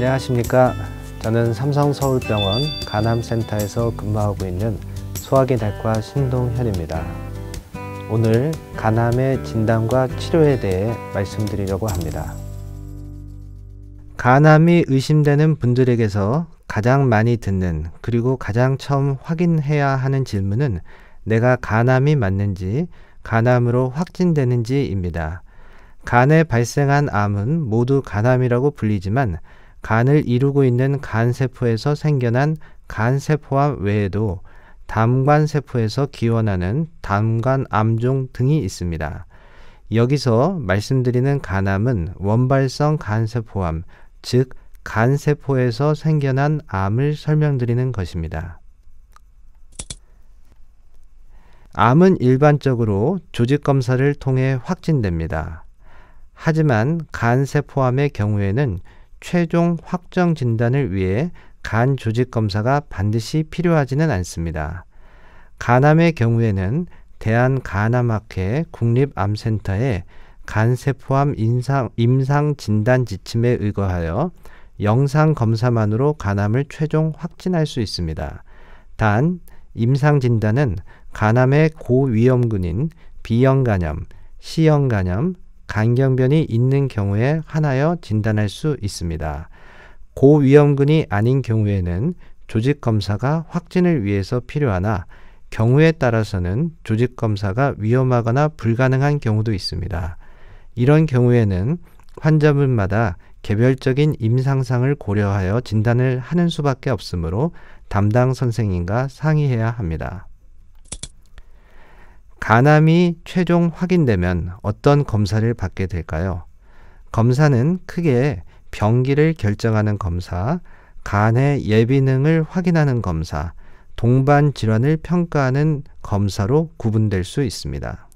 안녕하십니까. 저는 삼성서울병원 간암센터에서 근무하고 있는 소화기내과 신동현입니다. 오늘 간암의 진단과 치료에 대해 말씀드리려고 합니다. 간암이 의심되는 분들에게서 가장 많이 듣는 그리고 가장 처음 확인해야 하는 질문은 내가 간암이 맞는지 간암으로 확진되는지입니다. 간에 발생한 암은 모두 간암이라고 불리지만 간을 이루고 있는 간세포에서 생겨난 간세포암 외에도 담관세포에서 기원하는 담관암종 등이 있습니다. 여기서 말씀드리는 간암은 원발성 간세포암, 즉 간세포에서 생겨난 암을 설명드리는 것입니다. 암은 일반적으로 조직 검사를 통해 확진됩니다. 하지만 간세포암의 경우에는 최종 확정 진단을 위해 간 조직 검사가 반드시 필요하지는 않습니다. 간암의 경우에는 대한간암학회 국립암센터의 간세포암 임상, 임상 진단 지침에 의거하여 영상 검사만으로 간암을 최종 확진할 수 있습니다. 단 임상 진단은 간암의 고위험군인 B형 간염, C형 간염, 간경변이 있는 경우에 하나여 진단할 수 있습니다. 고위험군이 아닌 경우에는 조직 검사가 확진을 위해서 필요하나 경우에 따라서는 조직 검사가 위험하거나 불가능한 경우도 있습니다. 이런 경우에는 환자분마다 개별적인 임상상을 고려하여 진단을 하는 수밖에 없으므로 담당 선생님과 상의해야 합니다. 간암이 최종 확인되면 어떤 검사를 받게 될까요? 검사는 크게 병기를 결정하는 검사, 간의 예비능을 확인하는 검사, 동반 질환을 평가하는 검사로 구분될 수 있습니다.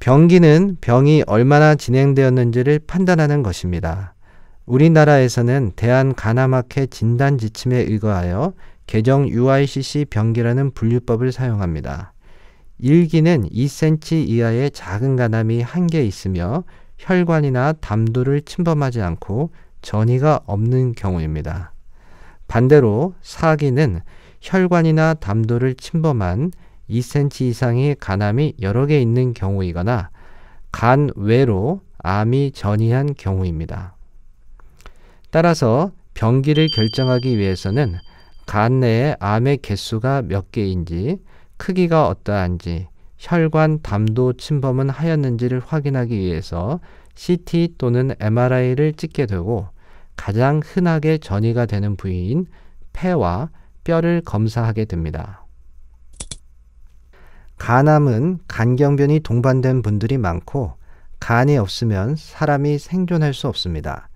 병기는 병이 얼마나 진행되었는지를 판단하는 것입니다. 우리나라에서는 대한간암학회 진단 지침에 의거하여 개정 UICC 병기라는 분류법을 사용합니다. 일기는 2cm 이하의 작은 간암이 한 개 있으며 혈관이나 담도를 침범하지 않고 전이가 없는 경우입니다. 반대로 사기는 혈관이나 담도를 침범한 2cm 이상의 간암이 여러 개 있는 경우이거나 간 외로 암이 전이한 경우입니다. 따라서 병기를 결정하기 위해서는 간 내에 암의 개수가 몇 개인지 크기가 어떠한지, 혈관 담도 침범은 하였는지를 확인하기 위해서 CT 또는 MRI를 찍게 되고 가장 흔하게 전이가 되는 부위인 폐와 뼈를 검사하게 됩니다. 간암은 간경변이 동반된 분들이 많고 간이 없으면 사람이 생존할 수 없습니다.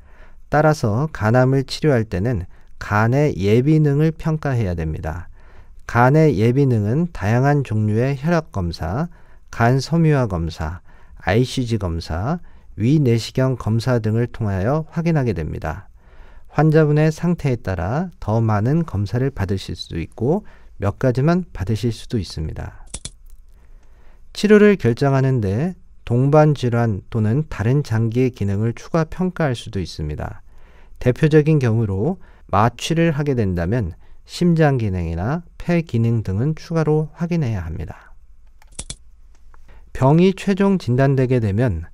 따라서 간암을 치료할 때는 간의 예비능을 평가해야 됩니다. 간의 예비능은 다양한 종류의 혈압 검사, 간 섬유화 검사, ICG 검사, 위 내시경 검사 등을 통하여 확인하게 됩니다. 환자분의 상태에 따라 더 많은 검사를 받으실 수도 있고 몇 가지만 받으실 수도 있습니다. 치료를 결정하는데 동반 질환 또는 다른 장기의 기능을 추가 평가할 수도 있습니다. 대표적인 경우로 마취를 하게 된다면 심장 기능이나 폐 기능 등은 추가로 확인해야 합니다. 병이 최종 진단되게 되면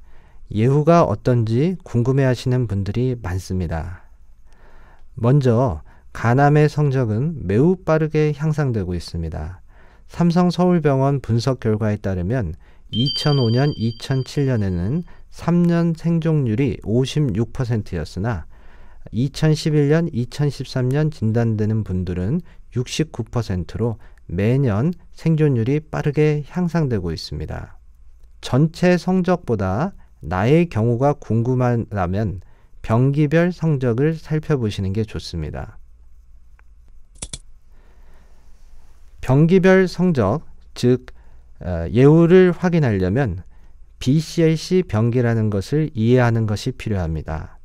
예후가 어떤지 궁금해 하시는 분들이 많습니다. 먼저 간암의 성적은 매우 빠르게 향상되고 있습니다. 삼성 서울병원 분석 결과에 따르면 2005년, 2007년에는 3년 생존율이 56%였으나 2011년, 2013년 진단되는 분들은 69%로 매년 생존율이 빠르게 향상되고 있습니다. 전체 성적보다 나의 경우가 궁금하다면 병기별 성적을 살펴보시는 게 좋습니다. 병기별 성적, 즉 어, 예우를 확인하려면 BCLC 병기라는 것을 이해하는 것이 필요합니다.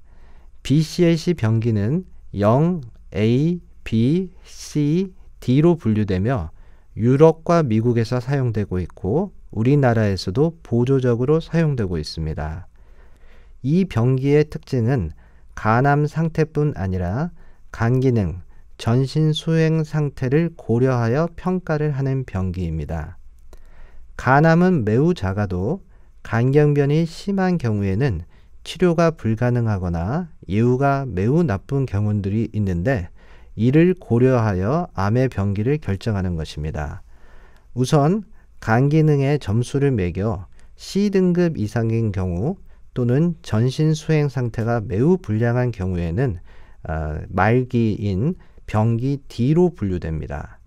BCAC 병기는 0, A, B, C, D로 분류되며 유럽과 미국에서 사용되고 있고 우리나라에서도 보조적으로 사용되고 있습니다. 이 변기의 특징은 간암 상태뿐 아니라 간 기능, 전신 수행 상태를 고려하여 평가를 하는 병기입니다. 간암은 매우 작아도 간경변이 심한 경우에는 치료가 불가능하거나 예후가 매우 나쁜 경우들이 있는데 이를 고려하여 암의 병기를 결정하는 것입니다. 우선 간 기능에 점수를 매겨 C등급 이상인 경우 또는 전신 수행 상태가 매우 불량한 경우에는 어, 말기인 병기 D로 분류됩니다.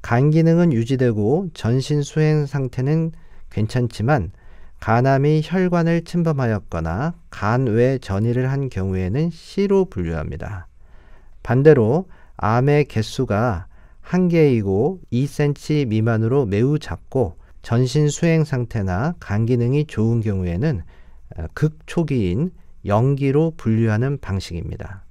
간 기능은 유지되고 전신 수행 상태는 괜찮지만 간암이 혈관을 침범하였거나 간 외 전이를 한 경우에는 C로 분류합니다. 반대로 암의 개수가 한 개이고 2cm 미만으로 매우 작고 전신 수행 상태나 간 기능이 좋은 경우에는 어, 극초기인 영기로 분류하는 방식입니다.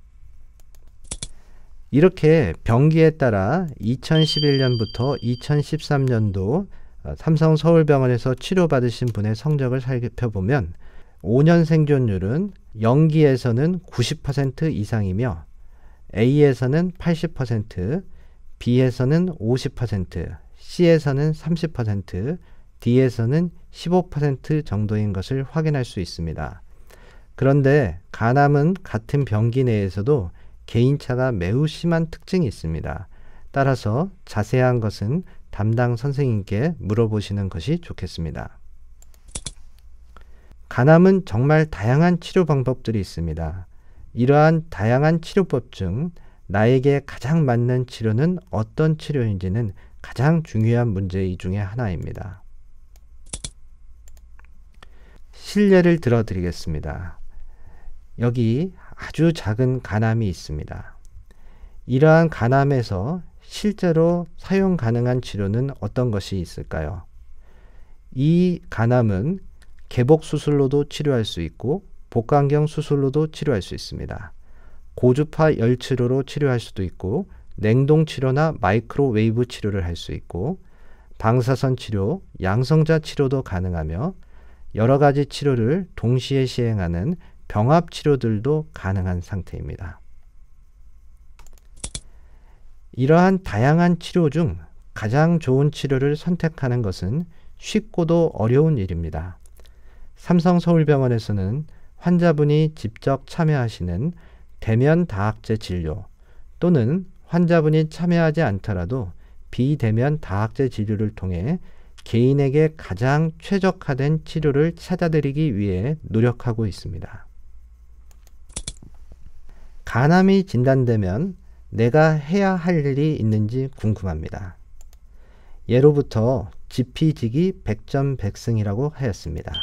이렇게 병기에 따라 2011년부터 2013년도 어, 삼성 서울병원에서 치료받으신 분의 성적을 살펴보면 5년 생존율은 연기에서는 90% 이상이며 A에서는 80%, B에서는 50%, C에서는 30%, D에서는 15% 정도인 것을 확인할 수 있습니다. 그런데 간암은 같은 병기 내에서도 개인차가 매우 심한 특징이 있습니다. 따라서 자세한 것은 담당 선생님께 물어보시는 것이 좋겠습니다. 간암은 정말 다양한 치료 방법들이 있습니다. 이러한 다양한 치료법 중 나에게 가장 맞는 치료는 어떤 치료인지는 가장 중요한 문제 이 중에 하나입니다. 실례를 들어 드리겠습니다. 여기 아주 작은 간암이 있습니다. 이러한 간암에서 실제로 사용 가능한 치료는 어떤 것이 있을까요? 이 간암은 개복 수술로도 치료할 수 있고 복강경 수술로도 치료할 수 있습니다. 고주파 열 치료로 치료할 수도 있고 냉동 치료나 마이크로웨이브 치료를 할 수 있고 방사선 치료, 양성자 치료도 가능하며 여러 가지 치료를 동시에 시행하는 병합 치료들도 가능한 상태입니다. 이러한 다양한 치료 중 가장 좋은 치료를 선택하는 것은 쉽고도 어려운 일입니다. 삼성 서울병원에서는 환자분이 직접 참여하시는 대면 다학제 진료 또는 환자분이 참여하지 않더라도 비대면 다학제 진료를 통해 개인에게 가장 최적화된 치료를 찾아드리기 위해 노력하고 있습니다. 간암이 진단되면 내가 해야 할 일이 있는지 궁금합니다. 예로부터 지피지기 백전백승이라고 하였습니다.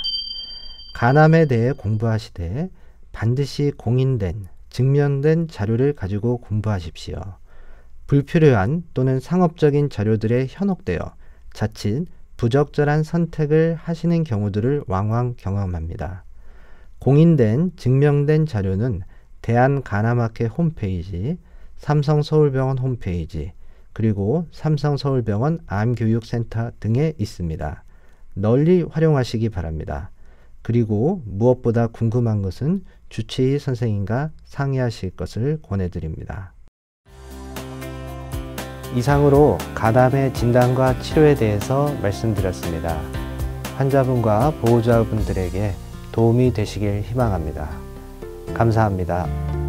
간암에 대해 공부하시되 반드시 공인된 증명된 자료를 가지고 공부하십시오. 불필요한 또는 상업적인 자료들에 현혹되어 자칫 부적절한 선택을 하시는 경우들을 왕왕 경험합니다. 공인된 증명된 자료는 대한가나마켓 홈페이지 삼성서울병원 홈페이지 그리고 삼성서울병원 암교육센터 등에 있습니다. 널리 활용하시기 바랍니다. 그리고 무엇보다 궁금한 것은 주치의 선생님과 상의하실 것을 권해드립니다. 이상으로 가담의 진단과 치료에 대해서 말씀드렸습니다. 환자분과 보호자분들에게 도움이 되시길 희망합니다. 감사합니다.